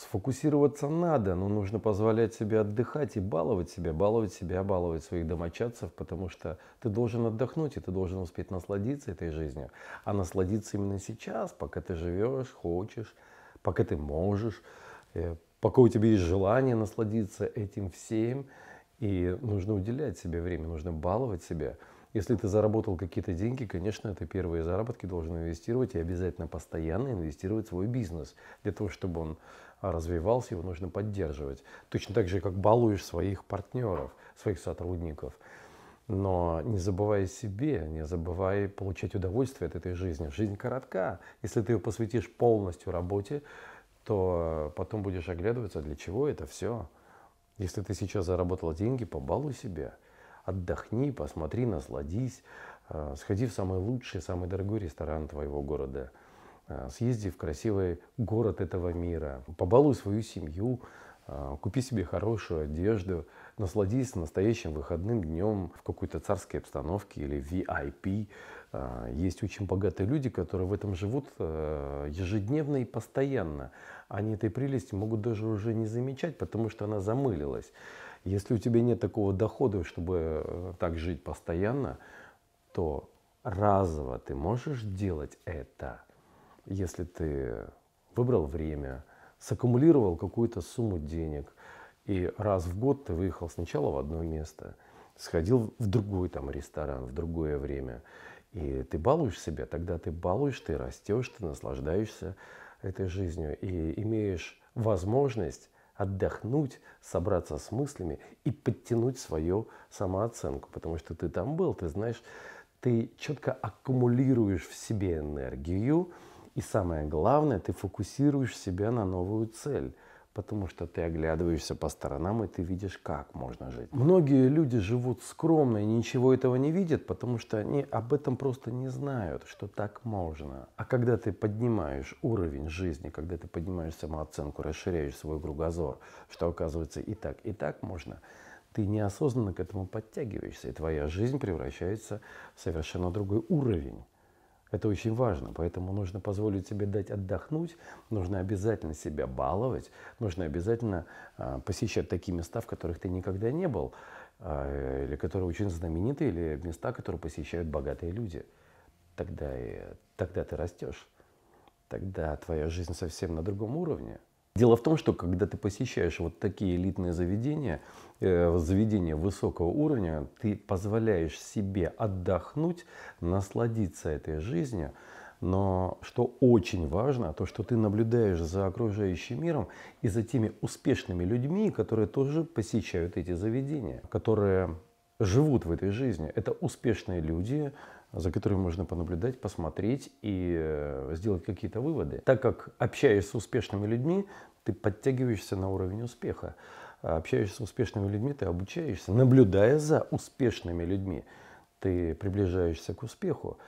Сфокусироваться надо, но нужно позволять себе отдыхать и баловать себя, баловать себя, баловать своих домочадцев, потому что ты должен отдохнуть, и ты должен успеть насладиться этой жизнью. А насладиться именно сейчас, пока ты живешь, хочешь, пока ты можешь, э, пока у тебя есть желание насладиться этим всем. И нужно уделять себе время, нужно баловать себя. Если ты заработал какие-то деньги, конечно, это первые заработки должен инвестировать и обязательно постоянно инвестировать в свой бизнес. Для того, чтобы он а, развивался, его нужно поддерживать. Точно так же, как балуешь своих партнеров, своих сотрудников. Но не забывай себе, не забывай получать удовольствие от этой жизни. Жизнь коротка. Если ты ее посвятишь полностью работе, то потом будешь оглядываться, для чего это все. Если ты сейчас заработал деньги, побалуй себя – отдохни, посмотри, насладись, э, сходи в самый лучший, самый дорогой ресторан твоего города, э, съезди в красивый город этого мира, побалуй свою семью, э, купи себе хорошую одежду, насладись настоящим выходным днем в какой-то царской обстановке или VIP. Есть очень богатые люди, которые в этом живут ежедневно и постоянно. Они этой прелести могут даже уже не замечать, потому что она замылилась. Если у тебя нет такого дохода, чтобы э, так жить постоянно, то разово ты можешь делать это, если ты выбрал время, саккумулировал какую-то сумму денег, и раз в год ты выехал сначала в одно место, сходил в другой там ресторан, в другое время, и ты балуешь себя, тогда ты балуешь, ты растешь, ты наслаждаешься этой жизнью и имеешь возможность отдохнуть, собраться с мыслями и подтянуть свою самооценку, потому что ты там был, ты знаешь, ты четко аккумулируешь в себе энергию, и самое главное, ты фокусируешь себя на новую цель – потому что ты оглядываешься по сторонам, и ты видишь, как можно жить. Многие люди живут скромно и ничего этого не видят, потому что они об этом просто не знают, что так можно. А когда ты поднимаешь уровень жизни, когда ты поднимаешь самооценку, расширяешь свой кругозор, что оказывается и так, и так можно, ты неосознанно к этому подтягиваешься, и твоя жизнь превращается в совершенно другой уровень. Это очень важно, поэтому нужно позволить себе дать отдохнуть, нужно обязательно себя баловать, нужно обязательно э, посещать такие места, в которых ты никогда не был, э, или которые очень знамениты, или места, которые посещают богатые люди. Тогда, и, тогда ты растешь, тогда твоя жизнь совсем на другом уровне – Дело в том, что когда ты посещаешь вот такие элитные заведения, э, заведения высокого уровня, ты позволяешь себе отдохнуть, насладиться этой жизнью, но что очень важно, то, что ты наблюдаешь за окружающим миром и за теми успешными людьми, которые тоже посещают эти заведения, которые живут в этой жизни. Это успешные люди, за которыми можно понаблюдать, посмотреть и э, сделать какие-то выводы. Так как общаешься с успешными людьми, ты подтягиваешься на уровень успеха. общаешься с успешными людьми, ты обучаешься, наблюдая за успешными людьми, ты приближаешься к успеху.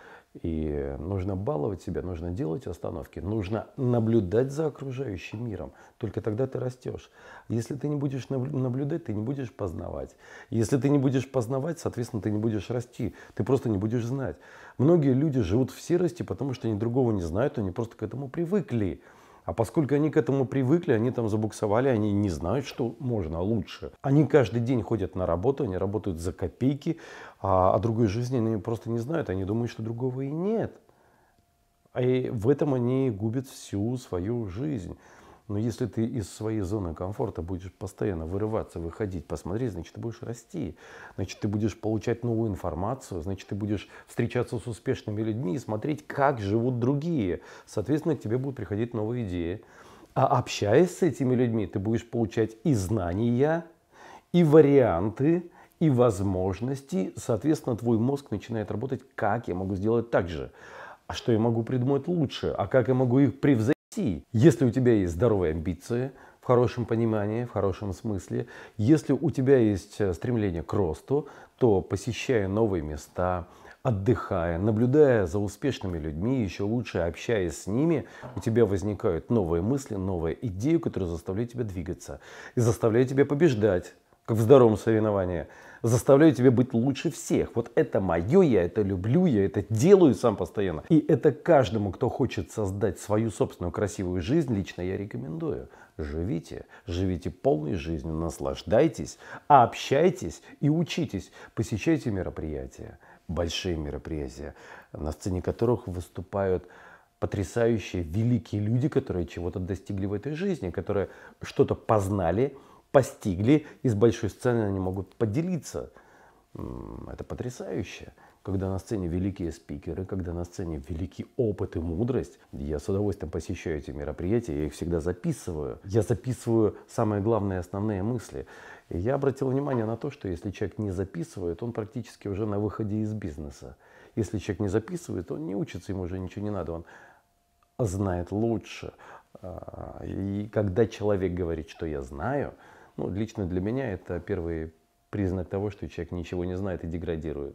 И нужно баловать себя, нужно делать остановки, нужно наблюдать за окружающим миром. Только тогда ты растешь. Если ты не будешь наблюдать, ты не будешь познавать. Если ты не будешь познавать, соответственно, ты не будешь расти. Ты просто не будешь знать. Многие люди живут в серости, потому что они другого не знают, они просто к этому привыкли. А поскольку они к этому привыкли, они там забуксовали, они не знают, что можно лучше. Они каждый день ходят на работу, они работают за копейки, а о а другой жизни они просто не знают, они думают, что другого и нет. И в этом они губят всю свою жизнь. Но если ты из своей зоны комфорта будешь постоянно вырываться, выходить, посмотреть, значит, ты будешь расти, значит, ты будешь получать новую информацию, значит, ты будешь встречаться с успешными людьми и смотреть, как живут другие. Соответственно, к тебе будут приходить новые идеи. А общаясь с этими людьми, ты будешь получать и знания, и варианты, и возможности. Соответственно, твой мозг начинает работать, как я могу сделать так же, а что я могу придумать лучше, а как я могу их превзойти идти. Если у тебя есть здоровые амбиции, в хорошем понимании, в хорошем смысле, если у тебя есть э, стремление к росту, то посещая новые места, отдыхая, наблюдая за успешными людьми, еще лучше общаясь с ними, у тебя возникают новые мысли, новые идеи, которые заставляют тебя двигаться и заставляют тебя побеждать как в здоровом соревновании, заставляю тебя быть лучше всех. Вот это мое, я это люблю, я это делаю сам постоянно. И это каждому, кто хочет создать свою собственную красивую жизнь, лично я рекомендую. Живите, живите полной жизнью, наслаждайтесь, общайтесь и учитесь. Посещайте мероприятия, большие мероприятия, на сцене которых выступают потрясающие, великие люди, которые чего-то достигли в этой жизни, которые что-то познали – постигли, и с большой сцены они могут поделиться. Это потрясающе. Когда на сцене великие спикеры, когда на сцене великий опыт и мудрость, я с удовольствием посещаю эти мероприятия, я их всегда записываю. Я записываю самые главные основные мысли. И я обратил внимание на то, что если человек не записывает, он практически уже на выходе из бизнеса. Если человек не записывает, он не учится, ему уже ничего не надо, он знает лучше. А, и когда человек говорит, что я знаю, ну, лично для меня это первый признак того, что человек ничего не знает и деградирует.